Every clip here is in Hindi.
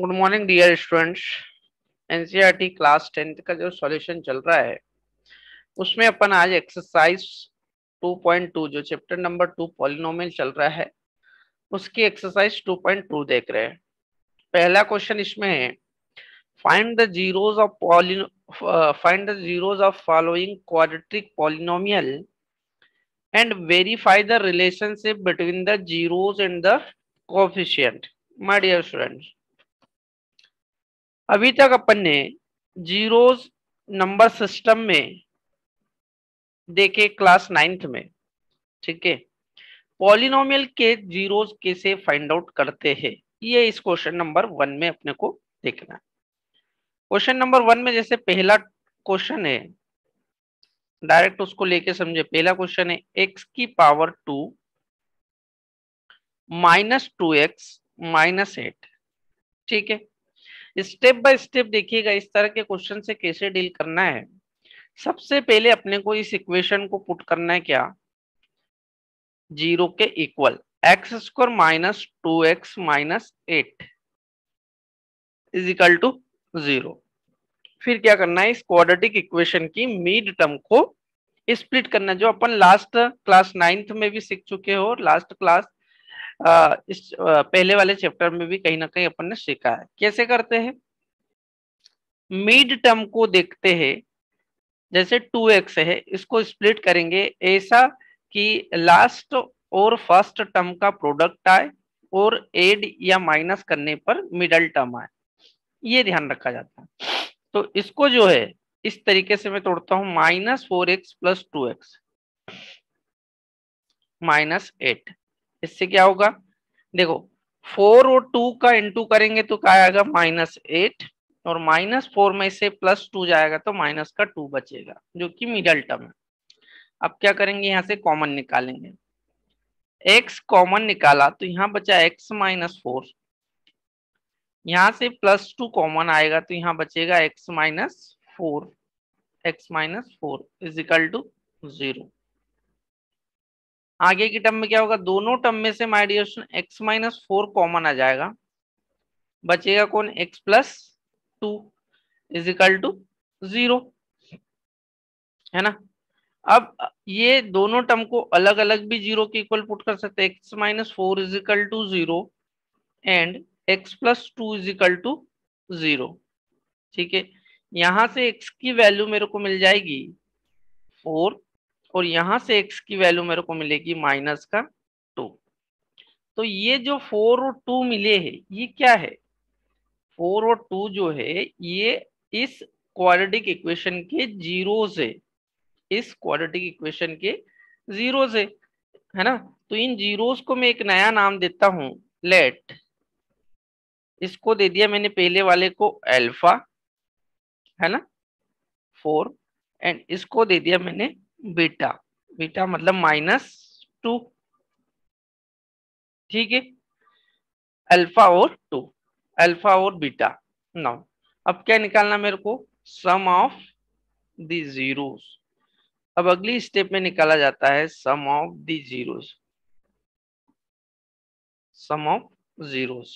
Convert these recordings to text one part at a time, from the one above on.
good morning dear students NCERT class tenth का जो सॉल्यूशन चल रहा है उसमें अपन आज एक्सरसाइज 2.2 जो चैप्टर नंबर टू पॉलिनोमियल चल रहा है उसकी एक्सरसाइज 2.2 देख रहे हैं पहला क्वेश्चन इसमें है find the zeros of polynomial find the zeros of following quadratic polynomial and verify the relationship between the zeros and the coefficient my dear students अभी तक अपन ने जीरोस नंबर सिस्टम में देखे क्लास नाइन्थ में ठीक है पॉलिनोमियल के जीरोस कैसे फाइंड आउट करते हैं ये इस क्वेश्चन नंबर वन में अपने को देखना क्वेश्चन नंबर वन में जैसे पहला क्वेश्चन है डायरेक्ट उसको लेके समझे पहला क्वेश्चन है एक्स की power two minus two x minus eight ठीक है स्टेप बाय स्टेप देखिएगा इस तरह के क्वेश्चन से कैसे डील करना है सबसे पहले अपने को इस इक्वेशन को पुट करना है क्या जीरो के equal x square minus two x minus eight is equal to zero फिर क्या करना है इस क्वाड्रेटिक इक्वेशन की मिड टर्म को स्प्लिट करना जो अपन लास्ट क्लास नाइन्थ में भी सीख चुके हो लास्ट क्लास इस पहले वाले चैप्टर में भी कहीं ना कहीं अपन ने सीखा है कैसे करते हैं मिड टर्म को देखते हैं जैसे टू एक्स है इसको स्प्लिट करेंगे ऐसा कि लास्ट और फर्स्ट टर्म का प्रोडक्ट आए और एड या माइनस करने पर मिडल टर्म आए ये ध्यान रखा जाता है तो इसको जो है इस तरीके से मैं तोड़ता हूं minus four x plus two x minus eight इससे क्या होगा देखो फोर और टू का इंटू करेंगे तो क्या आएगा माइनस एट और माइनस फोर में से प्लस टू जाएगा तो माइनस का टू बचेगा जो कि मिडल टर्म है अब क्या करेंगे यहां से कॉमन निकालेंगे एक्स कॉमन निकाला तो यहाँ बचा एक्स माइनस फोर यहां से प्लस टू कॉमन आएगा तो यहाँ बचेगा x minus four x minus four equal to zero आगे की टर्म में क्या होगा दोनों टर्म में से my dear x minus four common आ जाएगा बचेगा कौन x plus two is equal to zero है ना अब ये दोनों टर्म को अलग अलग भी जीरो के इक्वल पुट कर सकते हैं x minus four is equal to zero and x plus two is equal to zero ठीक है यहां से एक्स की वैल्यू मेरे को मिल जाएगी फोर और यहां से x की वैल्यू मेरे को मिलेगी माइनस का टू तो ये जो फोर और टू मिले है ये क्या है फोर और टू जो है ये इस क्वाड्रेटिक इक्वेशन के जीरो से इस क्वाड्रेटिक इक्वेशन के जीरो से है ना तो इन जीरोस को मैं एक नया नाम देता हूं लेट इसको दे दिया मैंने पहले वाले को अल्फा है ना फोर एंड इसको दे दिया मैंने बीटा बीटा मतलब माइनस टू ठीक है अल्फा और टू अल्फा और बीटा नौ अब क्या निकालना मेरे को सम ऑफ दी अब अगली स्टेप में निकाला जाता है sum of the sum of zeros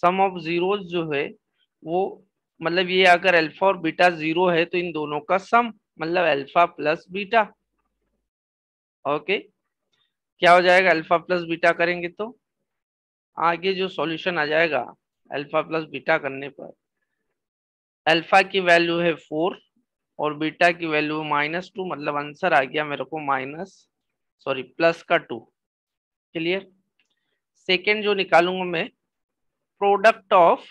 sum of zeros जो है वो मतलब ये अगर अल्फा और बीटा जीरो है तो इन दोनों का सम मतलब अल्फा प्लस बीटा ओके क्या हो जाएगा अल्फा प्लस बीटा करेंगे तो आगे जो सॉल्यूशन आ जाएगा अल्फा प्लस बीटा करने पर अल्फा की वैल्यू है फोर और बीटा की वैल्यू माइनस टू मतलब आंसर आ गया मेरे को माइनस सॉरी प्लस का टू क्लियर सेकेंड जो निकालूंगा मैं product of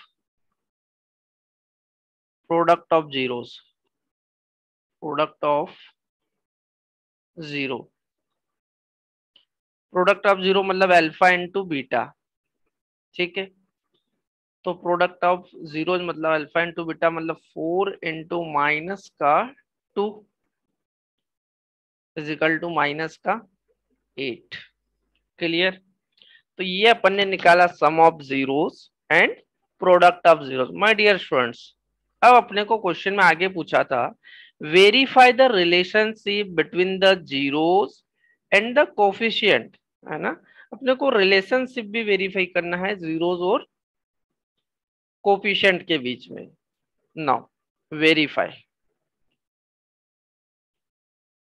product of zero product of zero product of zero मतलब अल्फा इंटू बीटा ठीक है तो प्रोडक्ट ऑफ जीरो मतलब अल्फा इंटू बीटा मतलब फोर इंटू माइनस का टू फिजिकल टू माइनस का एट क्लियर तो ये अपन ने निकाला sum of zeros and product of zeros my dear students अब अपने को क्वेश्चन में आगे पूछा था verify the relationship between the zeros and the coefficient है ना अपने को रिलेशनशिप भी वेरीफाई करना है जीरोस और कोफिशियंट के बीच में नाउ वेरीफाई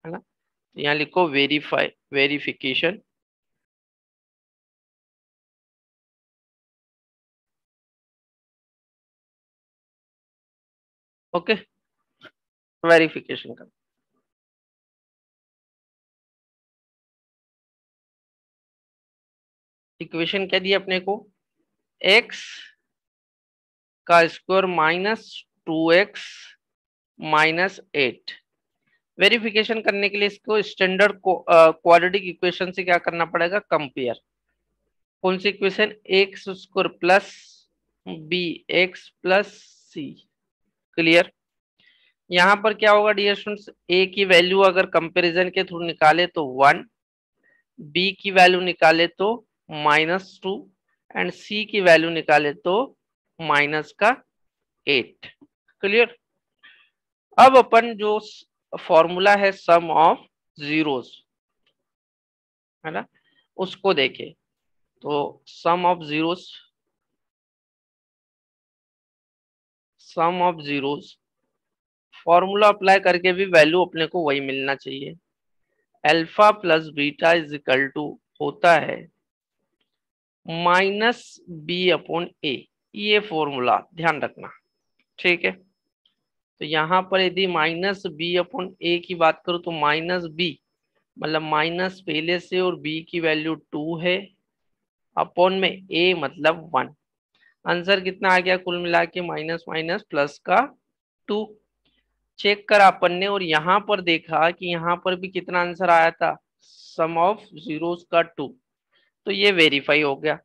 है ना यहां लिखो वेरीफाई वेरिफिकेशन ओके वेरिफिकेशन कर इक्वेशन क्या दिया अपने को एक्स का square minus two x minus eight verification करने के लिए इसको स्टैंडर्ड क्वाड्रेटिक इक्वेशन से क्या करना पड़ेगा कंपेयर कौन सी equation x square plus b x plus c clear यहां पर क्या होगा डियर स्टूडेंट्स ए की वैल्यू अगर कंपैरिजन के थ्रू निकाले तो वन बी की वैल्यू निकाले तो माइनस टू एंड सी की वैल्यू निकाले तो माइनस का एट क्लियर अब अपन जो फॉर्मूला है सम ऑफ जीरोस है ना उसको देखे तो sum of zeros sum of zeros formula apply करके भी वैल्यू अपने को वही मिलना चाहिए alpha plus beta is equal to होता है माइनस बी अपॉन ए ये फॉर्मूला ध्यान रखना ठीक है तो यहाँ पर यदि माइनस बी अपॉन ए की बात करो तो माइनस बी मतलब माइनस पहले से और बी की वैल्यू टू है अपॉन में ए मतलब वन आंसर कितना आ गया कुल मिला के माइनस माइनस प्लस का टू चेक कर अपन ने और यहाँ पर देखा कि यहाँ पर भी कितना आंसर आया था सम ऑफ जीरोस का टू तो ये वेरीफाई हो गया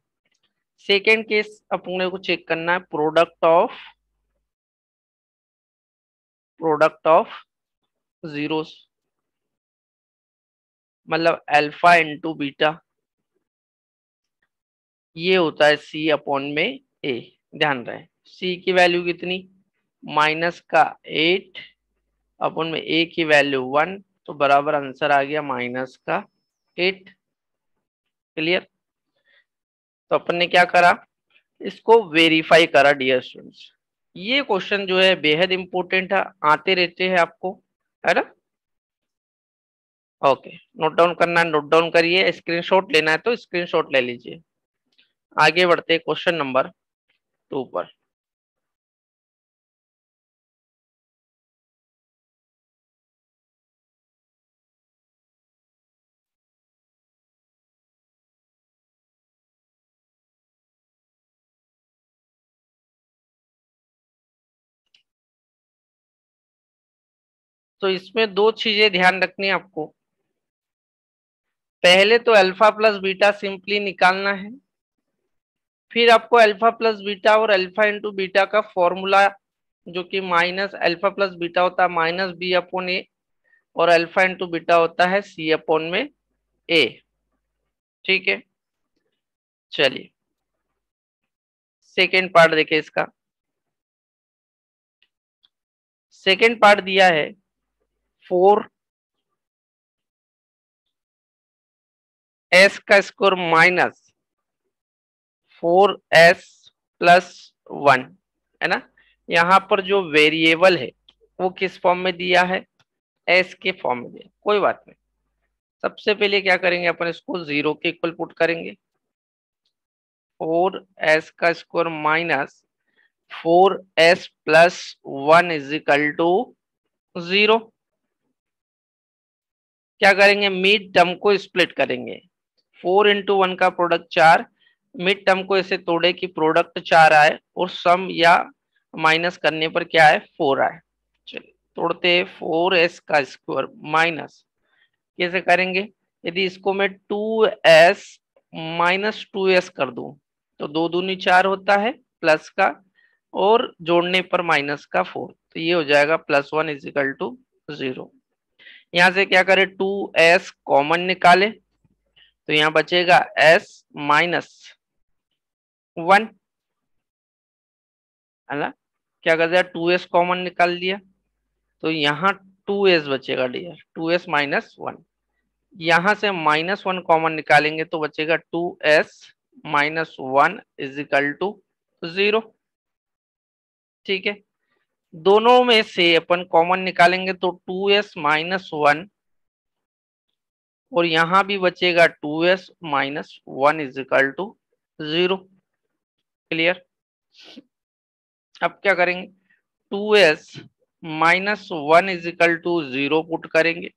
सेकेंड केस अपने को चेक करना है product of product of zeros मतलब अल्फा इंटू बीटा ये होता है सी अपॉन में ए ध्यान रहे सी की वैल्यू कितनी माइनस का एट अपन में ए की वैल्यू वन तो बराबर आंसर आ गया माइनस का एट क्लियर तो अपन ने क्या करा इसको वेरीफाई करा डियर स्टूडेंट्स ये क्वेश्चन जो है बेहद इंपॉर्टेंट है आते रहते हैं आपको है ना ओके नोट डाउन करना है नोट डाउन करिए स्क्रीनशॉट लेना है तो स्क्रीनशॉट ले लीजिए आगे बढ़ते क्वेश्चन नंबर टू पर तो इसमें दो चीजें ध्यान रखनी है आपको पहले तो अल्फा प्लस बीटा सिंपली निकालना है फिर आपको अल्फा प्लस बीटा और अल्फा इंटू बीटा का फॉर्मूला जो कि माइनस अल्फा प्लस बीटा होता है माइनस बी अपॉन ए और अल्फा इंटू बीटा होता है सी अपॉन में ए ठीक है चलिए सेकेंड पार्ट देखे इसका सेकेंड पार्ट दिया है फोर एस का square minus four s plus one है ना यहाँ पर जो वेरिएबल है वो किस फॉर्म में दिया है एस के फॉर्म में दिया कोई बात नहीं सबसे पहले क्या करेंगे अपन इसको जीरो के इक्वल पुट करेंगे फोर एस का square minus four s plus one is equal to zero क्या करेंगे मीड टर्म को स्प्लिट करेंगे फोर इंटू वन का प्रोडक्ट चार मिड टर्म को ऐसे तोड़े कि प्रोडक्ट चार आए और सम या माइनस करने पर क्या है फोर आए चलिए तोड़ते फोर एस का स्क्वायर माइनस कैसे करेंगे यदि इसको मैं two s minus two s कर दू तो दो दूनी चार होता है प्लस का और जोड़ने पर माइनस का फोर तो ये हो जाएगा plus one equal to zero यहां से क्या करें टू एस कॉमन निकाले तो यहाँ बचेगा एस माइनस वन है ना क्या कर दिया टू एस कॉमन निकाल लिया तो यहाँ टू एस बचेगा dear two s minus one यहां से माइनस वन कॉमन निकालेंगे तो बचेगा two s minus one is equal to zero ठीक है दोनों में से अपन कॉमन निकालेंगे तो टू एस माइनस वन और यहां भी बचेगा two s minus one is equal to zero clear अब क्या करेंगे two s minus one is equal to zero put करेंगे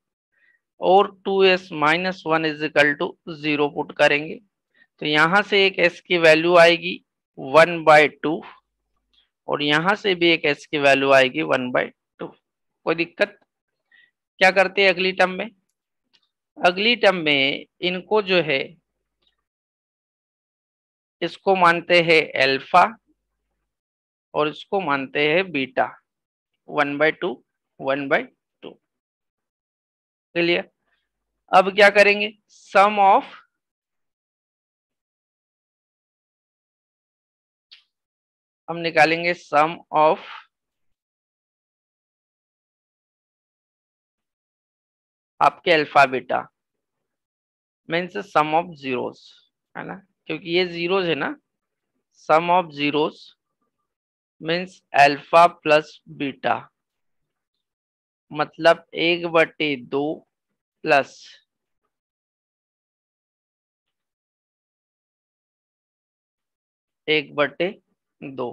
और two s minus one is equal to zero put करेंगे तो यहां से एक एस की वैल्यू आएगी वन बाय टू और यहां से भी एक एस की वैल्यू आएगी वन बाय टू कोई दिक्कत क्या करते हैं अगली टर्म में अगली टर्म में इनको जो है इसको मानते हैं एल्फा और इसको मानते हैं beta one by two one by two clear अब क्या करेंगे सम ऑफ हम निकालेंगे सम ऑफ आपके alpha beta means sum of zeros है ना क्योंकि ये जीरोज है ना sum of zeros means alpha plus beta मतलब एक बटे दो प्लस एक बटे दो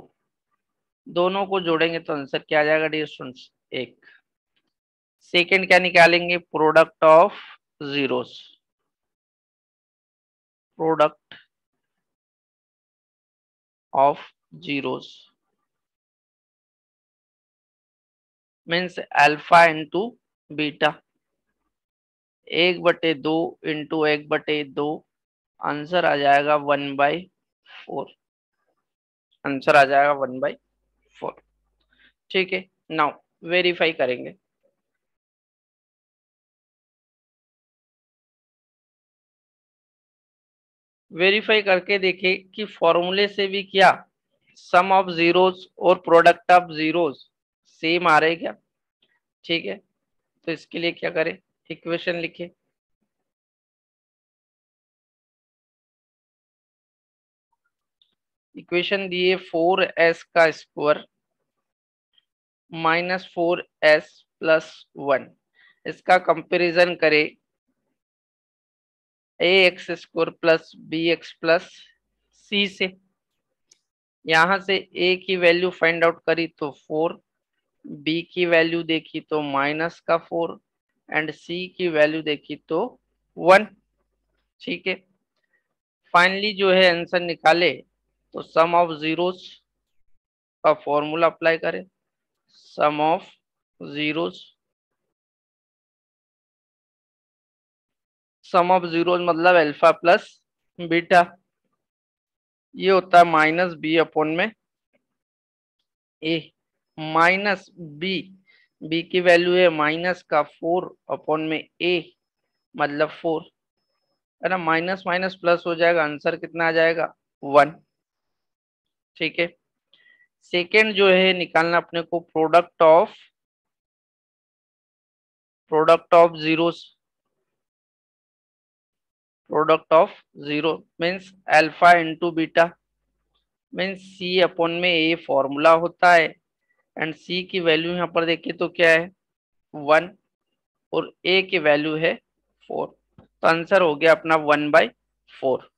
दोनों को जोड़ेंगे तो आंसर क्या आ जाएगा डियर स्टूडेंट्स एक सेकेंड क्या निकालेंगे product of zeros product of zeros means alpha into beta एक बटे दो इंटू एक बटे दो आंसर आ जाएगा वन बाई फोर आंसर आ जाएगा वन बाई फोर ठीक है नाउ वेरीफाई करेंगे वेरीफाई करके देखे कि फॉर्मूले से भी क्या सम ऑफ जीरोस और प्रोडक्ट ऑफ जीरोस सेम आ रहे क्या ठीक है तो इसके लिए क्या करें इक्वेशन लिखे इक्वेशन दिए फोर एस का square minus four s plus one इसका कंपैरिजन करें a x square plus b x plus c से यहां से ए की वैल्यू फाइंड आउट करी तो फोर बी की वैल्यू देखी तो माइनस का फोर एंड सी की वैल्यू देखी तो वन ठीक है फाइनली जो है आंसर निकाले तो सम ऑफ जीरोस का फॉर्मूला अप्लाई करें sum of zeros sum of zero मतलब अल्फा प्लस बीटा ये होता है माइनस बी अपॉन में ए माइनस बी बी की वैल्यू है माइनस का फोर अपॉन में ए मतलब फोर है ना माइनस माइनस प्लस हो जाएगा आंसर कितना आ जाएगा वन ठीक है सेकेंड जो है निकालना अपने को product of product of zeros product of 0 means alpha into beta means c अपॉन में a फॉर्मूला होता है एंड c की वैल्यू यहाँ पर देखिए तो क्या है वन और a की वैल्यू है फोर तो आंसर हो गया अपना वन बाई फोर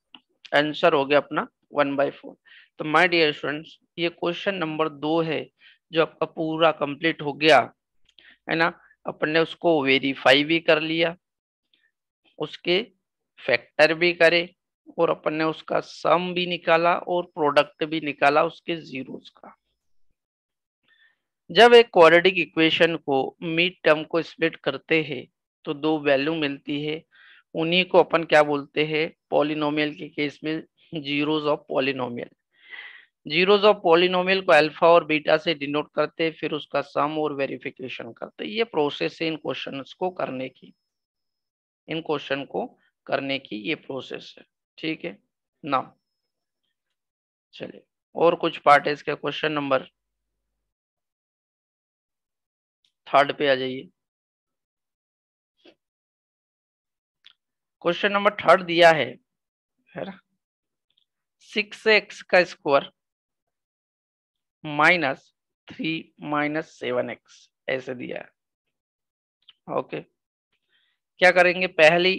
आंसर हो गया अपना वन बाई फोर तो माय डियर स्टूडेंट्स ये क्वेश्चन नंबर दो है जो आपका पूरा कंप्लीट हो गया है ना अपन ने उसको वेरीफाई भी कर लिया उसके फैक्टर भी करे और अपन ने उसका सम भी निकाला और प्रोडक्ट भी निकाला उसके जीरोस का जब एक क्वाड्रेटिक इक्वेशन को मिड टर्म को स्प्लिट करते हैं तो दो वैल्यू मिलती है उन्हीं को अपन क्या बोलते हैं पॉलिनोमियल के केस में zeros of polynomial zeros of polynomial को अल्फा और बीटा से डिनोट करते फिर उसका सम और वेरिफिकेशन करते ये प्रोसेस है इन क्वेश्चन को करने की इन क्वेश्चन को करने की ये प्रोसेस है ठीक है ना चलिए और कुछ पार्ट है इसका क्वेश्चन नंबर थर्ड पे आ जाइए क्वेश्चन नंबर थर्ड दिया है है ना सिक्स एक्स का square minus three minus seven x ऐसे दिया है ओके क्या करेंगे पहली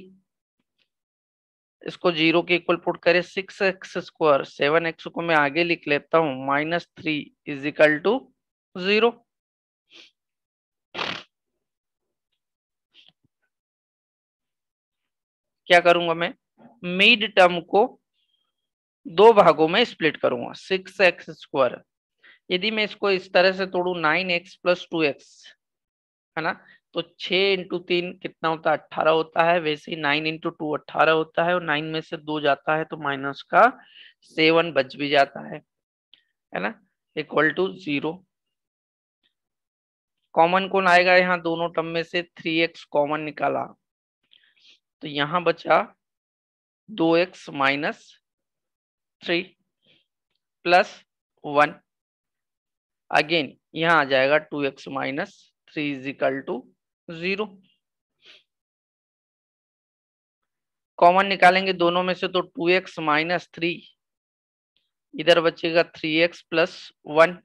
इसको जीरो के इक्वल पुट करें six x square seven x को मैं आगे लिख लेता हूं minus three is equal to zero क्या करूंगा मैं मिड टर्म को दो भागों में स्प्लिट करूंगा सिक्स एक्स स्क्वायर यदि मैं इसको इस तरह से तोड़ू nine x plus two x है ना तो छ इंटू तीन कितना होता है अट्ठारह होता है वैसे ही नाइन इंटू टू अट्ठारह होता है और नाइन में से दो जाता है तो माइनस का सेवन बच भी जाता है है ना इक्वल टू जीरो कॉमन कौन आएगा यहाँ दोनों टर्म में से थ्री एक्स कॉमन निकाला तो यहां बचा दो x minus three plus one again यहां आ जाएगा two x minus three is equal to zero common निकालेंगे दोनों में से तो टू एक्स माइनस थ्री इधर बचेगा three x plus one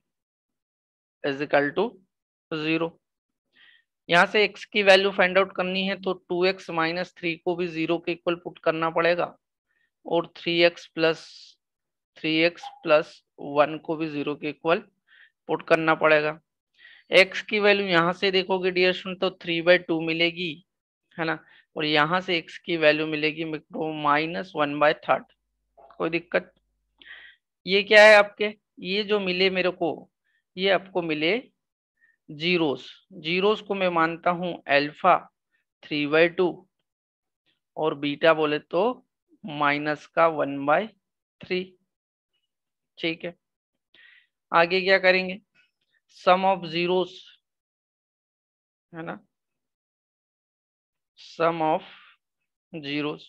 is to zero यहां से x की वैल्यू फाइंड आउट करनी है तो टू एक्स माइनस थ्री को भी जीरो के इक्वल पुट करना पड़ेगा और three x plus three x plus one को भी जीरो के इक्वल पुट करना पड़ेगा एक्स की वैल्यू यहाँ से देखोगे डियर स्टूडेंट तो थ्री बाई टू मिलेगी है ना और यहाँ से एक्स की वैल्यू मिलेगी मेरे माइनस वन बाय थर्ड कोई दिक्कत ये क्या है आपके ये जो मिले मेरे को ये आपको मिले जीरोस जीरोस को मैं मानता हूँ एल्फा थ्री बाय टू और बीटा बोले तो माइनस का वन बाय थ्री ठीक है आगे क्या करेंगे सम ऑफ जीरोस है ना sum of zeros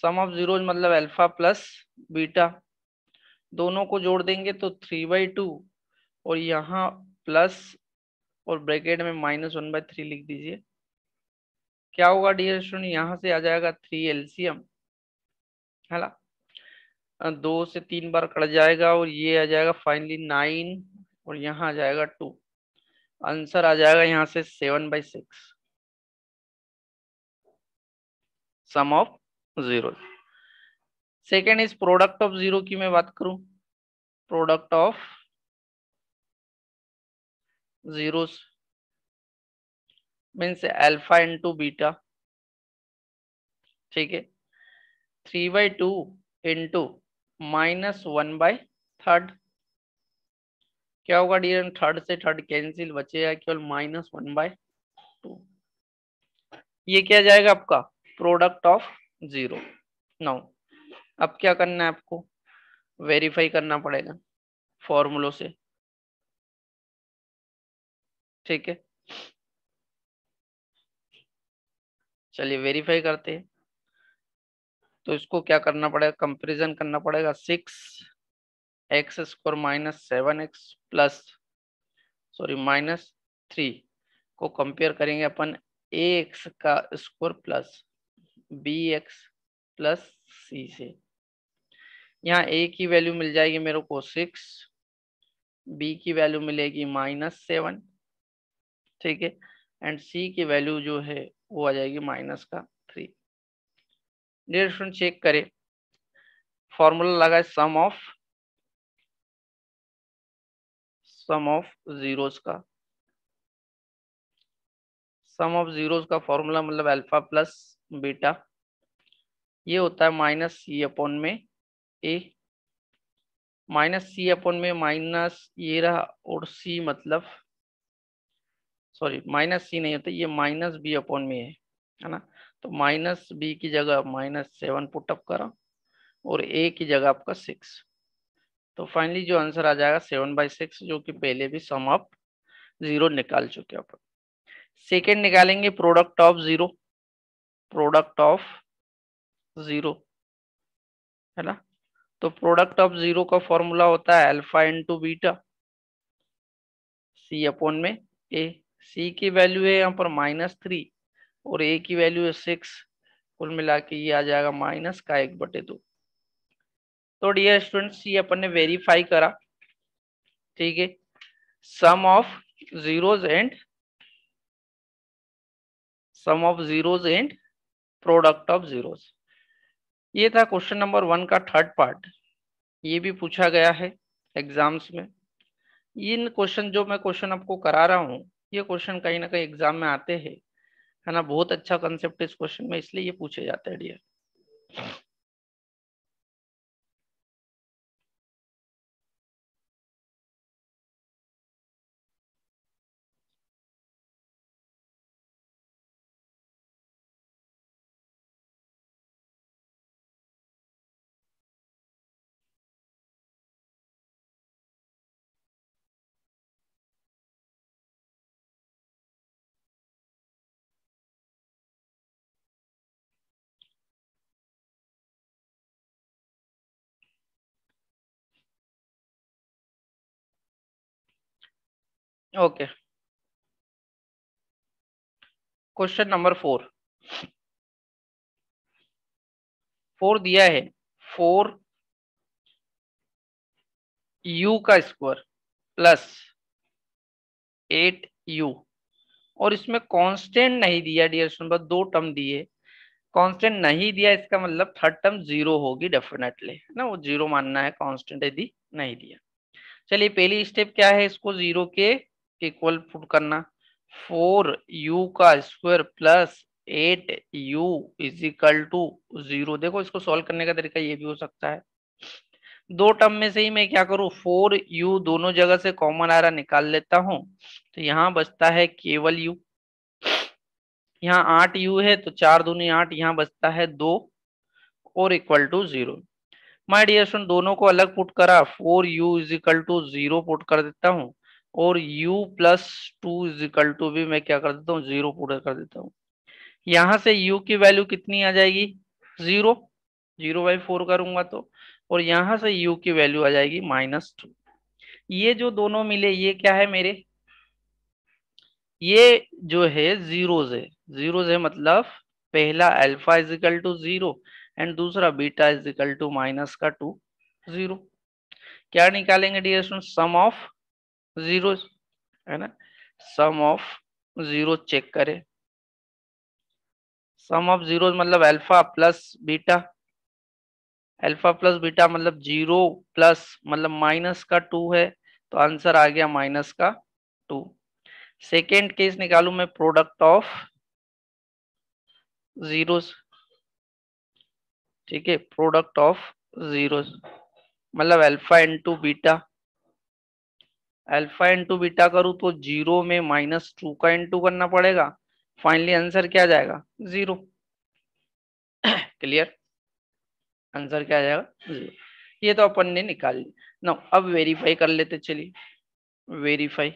sum of zeros मतलब अल्फा प्लस बीटा दोनों को जोड़ देंगे तो थ्री बाई टू और यहां प्लस और ब्रैकेट में माइनस वन बाई थ्री लिख दीजिए क्या होगा डियर स्टूडेंट यहां से आ जाएगा थ्री एलसीएम है ना दो से तीन बार कट जाएगा और ये आ जाएगा फाइनली नाइन और यहाँ आ जाएगा टू आंसर आ जाएगा यहाँ से seven by six sum of zero second is product of zero की मैं बात करूं product of zero means alpha into beta ठीक है three by two into minus one by third क्या होगा डियर थर्ड से थर्ड कैंसिल बचेगा केवल माइनस वन बाय टू ये क्या जाएगा आपका प्रोडक्ट ऑफ जीरो नौ अब क्या करना है आपको वेरीफाई करना पड़ेगा फॉर्मूलों से ठीक है चलिए वेरीफाई करते हैं तो इसको क्या करना पड़ेगा कंपेरिजन करना पड़ेगा six x square minus seven x plus sorry minus three को कंपेयर करेंगे अपन ए एक्स का square plus b x plus c से यहाँ ए की वैल्यू मिल जाएगी मेरे को सिक्स बी की वैल्यू मिलेगी माइनस सेवन ठीक है एंड सी की वैल्यू जो है वो आ जाएगी माइनस का डियर स्टूडेंट चेक करें फॉर्मूला लगा है sum of sum of zeros का सम ऑफ जीरोस का फॉर्मूला मतलब अल्फा प्लस बीटा ये होता है माइनस सी अपॉन में ए माइनस सी अपॉन में माइनस ये रहा और सी मतलब सॉरी माइनस सी नहीं होता ये माइनस बी अपॉन में है है ना तो माइनस बी की जगह माइनस सेवन पुटअप करो और ए की जगह आपका सिक्स तो फाइनली जो आंसर आ जाएगा सेवन बाई सिक्स जो कि पहले भी सम अप जीरो निकाल चुके अपन सेकेंड निकालेंगे product of zero product of zero है ना तो प्रोडक्ट ऑफ जीरो का फॉर्मूला होता है alpha into beta c upon में ए सी की वैल्यू है यहाँ पर माइनस थ्री और ए की वैल्यू है सिक्स कुल मिला के ये आ जाएगा माइनस का एक बटे दो तो डियर स्टूडेंट्स ये अपन ने वेरीफाई करा ठीक है sum of zeros and sum of zeros and product of zeros ये था क्वेश्चन नंबर वन का थर्ड पार्ट ये भी पूछा गया है एग्जाम्स में इन क्वेश्चन जो मैं क्वेश्चन आपको करा रहा हूँ ये क्वेश्चन कहीं ना कहीं एग्जाम में आते हैं है ना बहुत अच्छा कंसेप्ट इस क्वेश्चन में इसलिए ये पूछे जाते हैं dear okay question number four four दिया है फोर यू का स्क्वायर प्लस एट यू और इसमें कांस्टेंट नहीं दिया डियर स्टूडेंट दो टर्म दिए कांस्टेंट नहीं दिया इसका मतलब थर्ड टर्म जीरो होगी डेफिनेटली है ना वो जीरो मानना है कांस्टेंट यदि नहीं दिया चलिए पहली स्टेप क्या है इसको जीरो के इक्वल पुट करना फोर यू का square plus eight u is equal to zero देखो इसको सॉल्व करने का तरीका ये भी हो सकता है दो टर्म में से ही मैं क्या करूं फोर यू दोनों जगह से कॉमन आ रहा निकाल लेता हूँ तो यहाँ बचता है केवल यू यहाँ आठ यू है तो चार दूनी आठ यहाँ बचता है दो और equal to zero my dear student दोनों को अलग पुट करा four u is equal to zero put कर देता हूँ और u plus two is equal to भी मैं क्या कर देता हूँ जीरो पूरा कर देता हूँ यहां से u की वैल्यू कितनी आ जाएगी जीरो जीरो बाई फोर करूंगा तो और यहां से u की वैल्यू आ जाएगी माइनस टू ये जो दोनों मिले ये क्या है मेरे ये जो है जीरोज है जीरोज है मतलब पहला alpha is equal to zero and दूसरा beta is equal to minus का टू जीरो क्या निकालेंगे डियर सम ऑफ जीरो है ना सम ऑफ जीरो चेक करें सम ऑफ जीरो मतलब alpha plus beta alpha plus beta मतलब जीरो प्लस मतलब माइनस का टू है तो आंसर आ गया माइनस का टू सेकेंड केस निकालू मैं प्रोडक्ट ऑफ जीरो ठीक है प्रोडक्ट ऑफ जीरो मतलब alpha into beta alpha into beta करूं तो जीरो में माइनस टू का इंटू करना पड़ेगा फाइनली आंसर क्या जाएगा जीरो क्लियर आंसर क्या जाएगा जीरो ये तो अपन ने निकाल ली ना अब वेरीफाई कर लेते चलिए वेरीफाई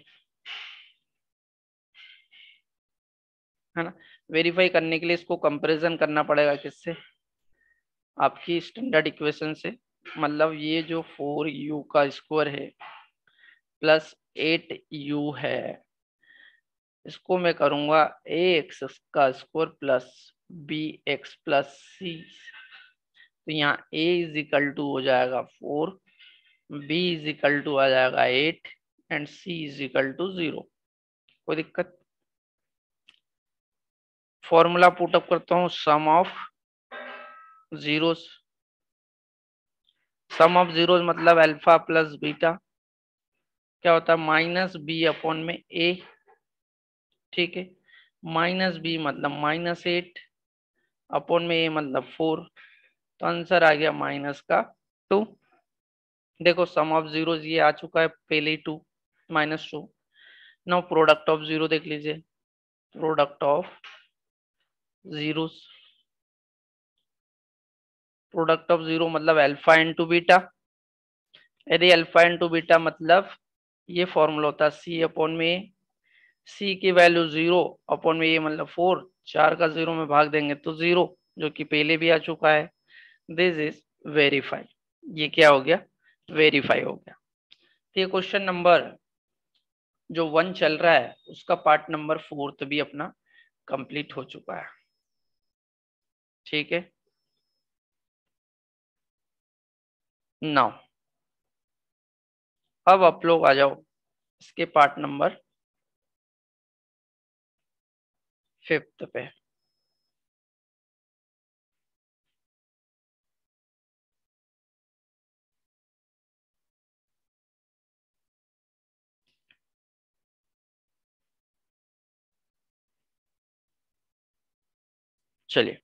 है ना वेरीफाई करने के लिए इसको कंपैरिजन करना पड़ेगा किससे आपकी स्टैंडर्ड इक्वेशन से मतलब ये जो फोर यू का स्क्वायर है प्लस एट यू है इसको मैं करूंगा ए एक्स का square plus b x plus c तो यहाँ ए इज इक्वल टू हो जाएगा four b is equal to आ जाएगा eight and c is equal to zero कोई दिक्कत फॉर्मूला पुटअप करता हूँ sum of zeros sum of zeros मतलब अल्फा प्लस बीटा क्या होता है माइनस बी अपॉन में ए ठीक है माइनस बी मतलब माइनस एट अपॉन में ए मतलब फोर तो आंसर आ गया माइनस का टू देखो सम ऑफ जीरो ये आ चुका है पहले two minus two now product of zero देख लीजिए product of zero product of zero मतलब अल्फा इनटू बीटा यदि अल्फा इनटू बीटा मतलब ये फॉर्मूला होता है सी अपॉन में ए सी की वैल्यू जीरो अपॉन में ए मतलब फोर चार का जीरो में भाग देंगे तो जीरो जो कि पहले भी आ चुका है दिस इज वेरीफाई ये क्या हो गया वेरीफाई हो गया तो ये क्वेश्चन नंबर जो वन चल रहा है उसका पार्ट नंबर फोर्थ भी अपना कंप्लीट हो चुका है ठीक है नाउ अब आप लोग आ जाओ इसके पार्ट नंबर फिफ्थ पे चलिए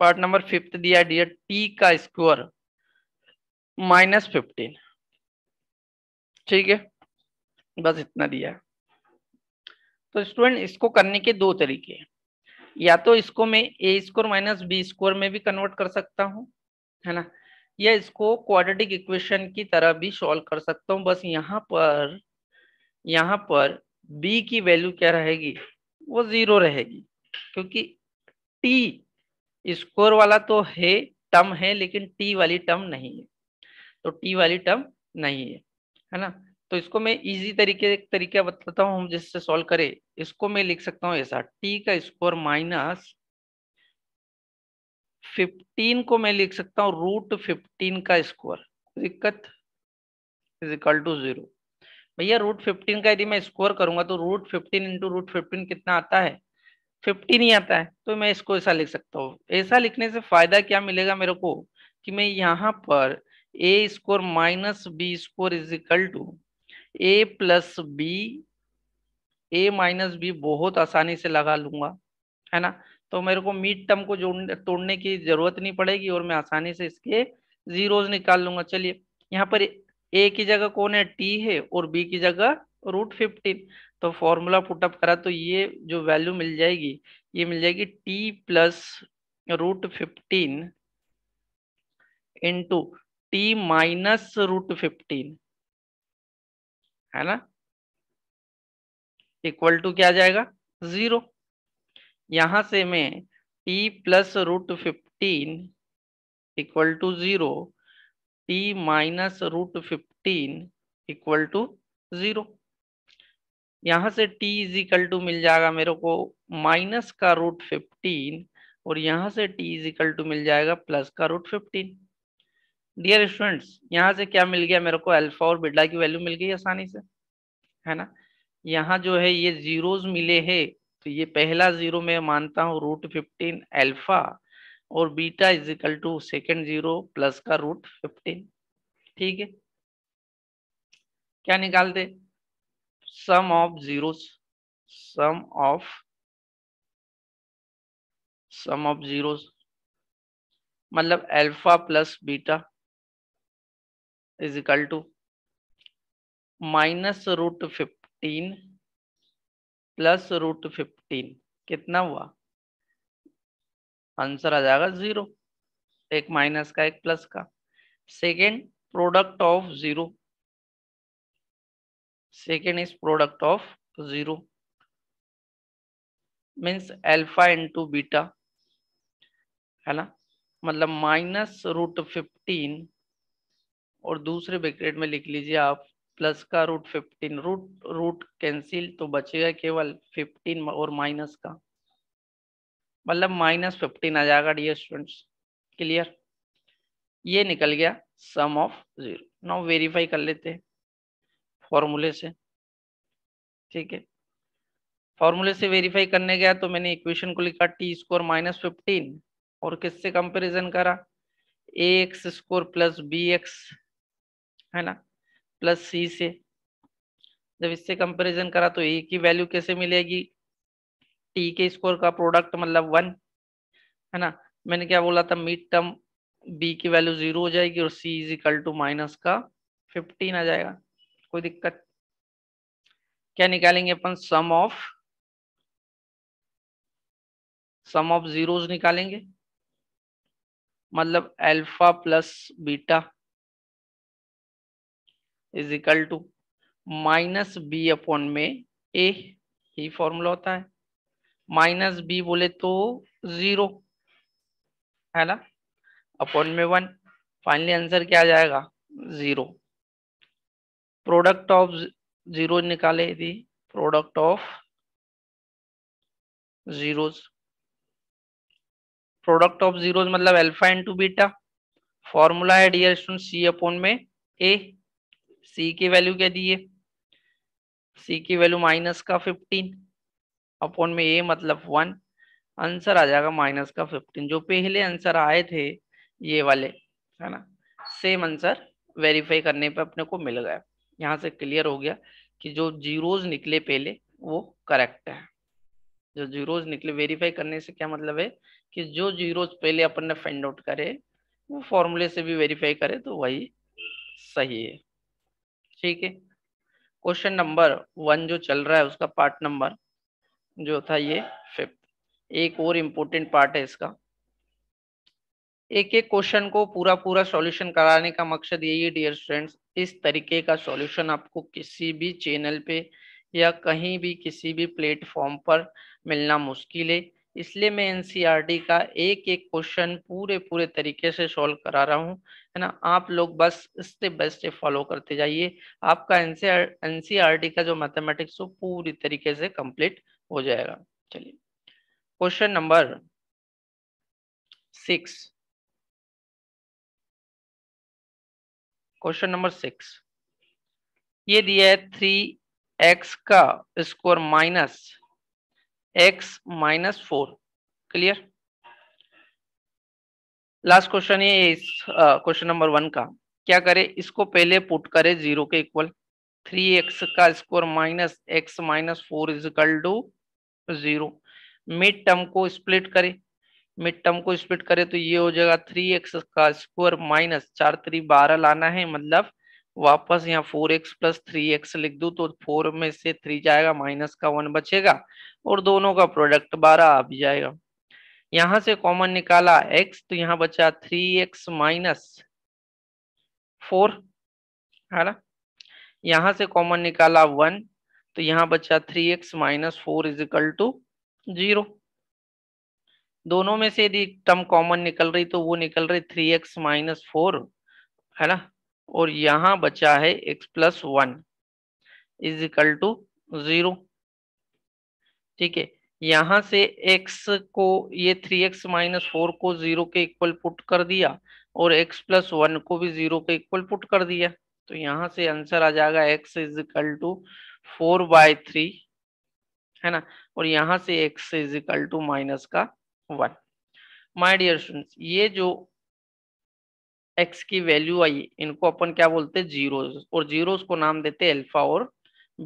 पार्ट नंबर फिफ्थ दिया डियर टी का स्क्वायर माइनस फिफ्टीन ठीक है बस इतना दिया तो स्टूडेंट इसको करने के दो तरीके हैं या तो इसको मैं a square minus b square में भी कन्वर्ट कर सकता हूँ है ना या इसको क्वाड्रेटिक इक्वेशन की तरह भी सॉल्व कर सकता हूं बस यहाँ पर यहां पर बी की वैल्यू क्या रहेगी वो जीरो रहेगी क्योंकि टी स्कोर वाला तो है टर्म है लेकिन टी वाली टर्म नहीं है तो टी वाली टर्म नहीं है है ना तो इसको मैं इजी तरीके एक तरीका बताता हूँ हम जिससे सॉल्व करें इसको मैं लिख सकता हूँ ऐसा टी का स्कोर माइनस फिफ्टीन को मैं लिख सकता हूँ रूट फिफ्टीन का स्क्वायर दिक्कत इज इक्वल टू जीरो भैया रूट फिफ्टीन का यदि मैं स्क्वायर करूंगा तो root fifteen into root fifteen कितना आता है फिफ्टीन ही आता है तो मैं इसको ऐसा लिख सकता हूँ ऐसा लिखने से फायदा क्या मिलेगा मेरे को कि मैं यहाँ पर a square minus b square is equal to a plus b a minus b बहुत आसानी से लगा लूंगा है ना तो मेरे को मिड टर्म को जोड़ने तोड़ने की जरूरत नहीं पड़ेगी और मैं आसानी से इसके जीरोज निकाल लूंगा चलिए यहाँ पर ए की जगह कौन है टी है और बी की जगह रूट फिफ्टीन तो फॉर्मूला पुटअप करा तो ये जो वैल्यू मिल जाएगी ये मिल जाएगी t plus root fifteen into thirty minus root fifteen है ना इक्वल टू क्या जाएगा जीरो यहां से मैं t plus root fifteen equal to zero t minus root fifteen equal to zero यहां से t इज इक्वल टू मिल जाएगा मेरे को माइनस का रूट फिफ्टीन और यहां से t इज इक्वल टू मिल जाएगा प्लस का रूट फिफ्टीन डियर स्टूडेंट्स यहाँ से क्या मिल गया मेरे को अल्फा और बिडला की वैल्यू मिल गई आसानी से है ना यहाँ जो है ये जीरोज मिले हैं तो ये पहला जीरो मैं मानता हूँ रूट फिफ्टीन एल्फा और beta is equal to second zero plus का रूट फिफ्टीन ठीक है क्या निकाल दे sum of zeros sum of sum of zeros मतलब alpha plus beta is equal to minus root fifteen plus root fifteen कितना हुआ आंसर आ जाएगा जीरो एक माइनस का एक प्लस का second product of zero second is product of zero means alpha into beta है ना मतलब माइनस रूट फिफ्टीन और दूसरे ब्रैकेट में लिख लीजिए आप प्लस का root fifteen root root cancel तो बचेगा केवल फिफ्टीन और माइनस का मतलब माइनस फिफ्टीन आ जाएगा डियर स्टूडेंट्स क्लियर ये निकल गया sum of zero now verify कर लेते हैं फॉर्मूले से ठीक है फॉर्मूले से वेरीफाई करने गया तो मैंने इक्वेशन को लिखा टी स्कोर माइनस फिफ्टीन और किससे कंपेरिजन करा a x square plus b x है ना प्लस सी से जब इससे कंपैरिजन करा तो ए की वैल्यू कैसे मिलेगी टी के स्कोर का प्रोडक्ट मतलब वन है ना मैंने क्या बोला था मिड टर्म बी की वैल्यू जीरो हो जाएगी और c is equal to minus का फिफ्टीन आ जाएगा कोई दिक्कत क्या निकालेंगे अपन sum of sum of zeros निकालेंगे मतलब alpha plus beta is equal to minus b upon में ए ही फॉर्मूला होता है माइनस बी बोले तो जीरो है ना अपॉन में वन फाइनली आंसर क्या आ जाएगा जीरो प्रोडक्ट ऑफ जीरो निकाले थी product of zeros product of zeros मतलब अल्फा इनटू बीटा फॉर्मूला है डियर स्टूडेंट सी अपॉन में ए सी की वैल्यू क्या दी है सी की वैल्यू माइनस का फिफ्टीन अपॉन में ए मतलब वन आंसर आ जाएगा माइनस का फिफ्टीन जो पहले आंसर आए थे ये वाले है ना सेम आंसर वेरीफाई करने पे अपने को मिल गया यहाँ से क्लियर हो गया कि जो जीरोज निकले पहले वो करेक्ट है जो जीरोज निकले वेरीफाई करने से क्या मतलब है कि जो जीरोज पहले अपन ने फाइंड आउट करे वो फॉर्मूले से भी वेरीफाई करे तो वही सही है ठीक है क्वेश्चन नंबर वन जो चल रहा है उसका पार्ट नंबर जो था ये फिफ्थ एक और इम्पोर्टेंट पार्ट है इसका एक एक क्वेश्चन को पूरा पूरा सॉल्यूशन कराने का मकसद यही है डियर स्टूडेंट्स इस तरीके का सॉल्यूशन आपको किसी भी चैनल पे या कहीं भी किसी भी प्लेटफॉर्म पर मिलना मुश्किल है इसलिए मैं एनसीईआरटी e का एक एक क्वेश्चन पूरे पूरे तरीके से सॉल्व करा रहा हूँ है ना आप लोग बस स्टेप बाय स्टेप फॉलो करते जाइए आपका एनसीईआरटी e e का जो मैथमेटिक्स हो पूरी तरीके से कंप्लीट हो जाएगा चलिए question number six question number six ये दिया है थ्री एक्स का square minus x minus four clear last question ये इस क्वेश्चन नंबर वन का क्या करें इसको पहले पुट करें जीरो के इक्वल थ्री एक्स का square minus x minus four is equal to zero mid term को स्प्लिट करें मिड टर्म को स्प्लिट करें तो ये हो जाएगा थ्री एक्स का स्क्वायर माइनस चार थ्री बारह लाना है मतलब वापस यहाँ four x plus three x लिख दू तो फोर में से थ्री जाएगा माइनस का वन बचेगा और दोनों का प्रोडक्ट बारह आ भी जाएगा यहां से कॉमन निकाला एक्स तो यहाँ बचा थ्री एक्स माइनस फोर है ना यहां से कॉमन निकाला वन तो यहाँ बचा three x minus four is equal to zero दोनों में से यदि टर्म कॉमन निकल रही तो वो निकल रही थ्री एक्स माइनस फोर है ना और यहां बचा है x plus one is equal to zero ठीक है यहां से x को ये थ्री एक्स माइनस फोर को जीरो के इक्वल पुट कर दिया और x प्लस वन को भी जीरो के इक्वल पुट कर दिया तो यहां से आंसर आ जाएगा x is equal to four by three है ना और यहां से x is equal to minus का वन माय डियर स्टूडेंट्स ये जो एक्स की वैल्यू आई इनको अपन क्या बोलते हैं जीरोज और जीरोज को नाम देते अल्फा और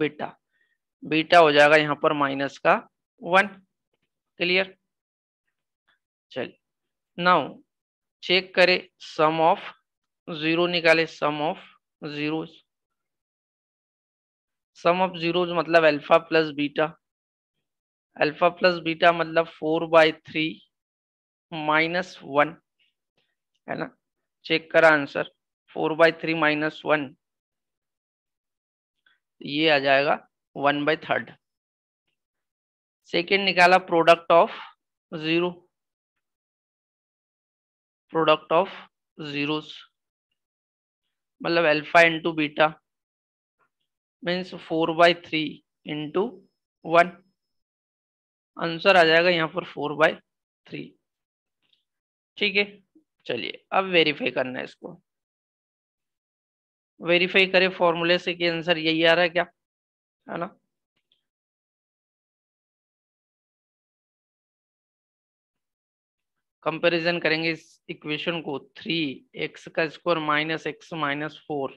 बीटा बीटा हो जाएगा यहाँ पर माइनस का वन क्लियर चलिए नाउ चेक करें सम ऑफ जीरो निकाले sum of zeros sum of zeros मतलब alpha plus beta alpha plus beta मतलब four by three minus one है ना चेक करा answer four by three minus one ये आ जाएगा वन बाय थर्ड सेकेंड निकाला product of zero product of zeros मतलब alpha into beta means four by three into one answer आ जाएगा यहां पर फोर बाय थ्री ठीक है चलिए अब वेरीफाई करना है इसको वेरीफाई करें फॉर्मूले से कि आंसर यही आ रहा है क्या है ना कंपैरिजन करेंगे इस इक्वेशन को थ्री एक्स का square minus x minus four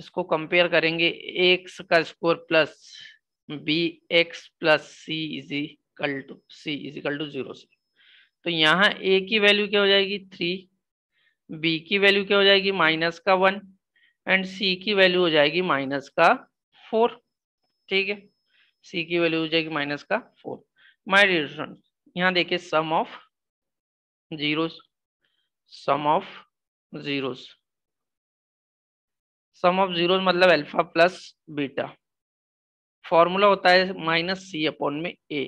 इसको कंपेयर करेंगे एक्स का square plus b x plus c is equal to c is equal to zero से तो यहाँ ए की वैल्यू क्या हो जाएगी थ्री बी की वैल्यू क्या हो जाएगी माइनस का वन एंड सी की वैल्यू हो जाएगी माइनस का फोर ठीक है सी की वैल्यू हो जाएगी माइनस का फोर माई डियर यहाँ देखिए sum of zeros sum of zeros sum of zeros मतलब अल्फा प्लस बीटा फॉर्मूला होता है माइनस सी अपॉन में ए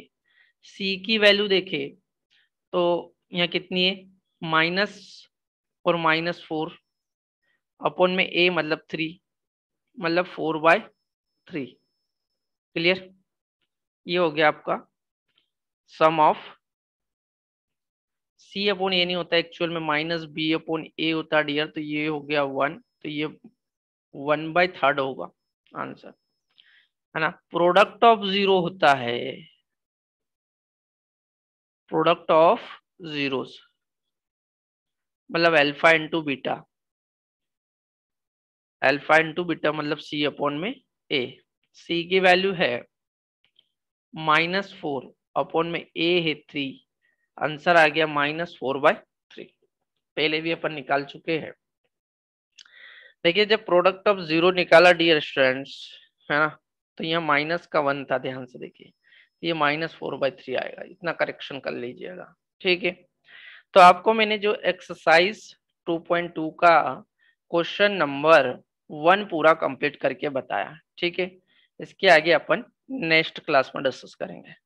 सी की वैल्यू देखिए तो यहाँ कितनी है माइनस और माइनस फोर अपॉन में ए मतलब थ्री मतलब फोर बाय थ्री क्लियर ये हो गया आपका सम ऑफ सी अपॉन ए नहीं होता एक्चुअल में माइनस बी अपॉन ए होता डियर तो ये हो गया वन तो ये वन बाय थर्ड होगा आंसर है ना प्रोडक्ट ऑफ जीरो होता है प्रोडक्ट ऑफ जीरोस मतलब alpha into beta alpha into beta मतलब सी अपॉन में ए सी की वैल्यू है माइनस फोर अपॉन में ए है थ्री आंसर आ गया माइनस फोर बाय थ्री पहले भी अपन निकाल चुके हैं देखिए जब प्रोडक्ट ऑफ जीरो निकाला डी स्टूडेंट्स है ना तो यहाँ माइनस का वन था ध्यान से देखिए ये माइनस फोर बाई थ्री आएगा इतना करेक्शन कर लीजिएगा ठीक है तो आपको मैंने जो एक्सरसाइज 2.2 का क्वेश्चन नंबर वन पूरा कंप्लीट करके बताया ठीक है इसके आगे अपन नेक्स्ट क्लास में डिस्कस करेंगे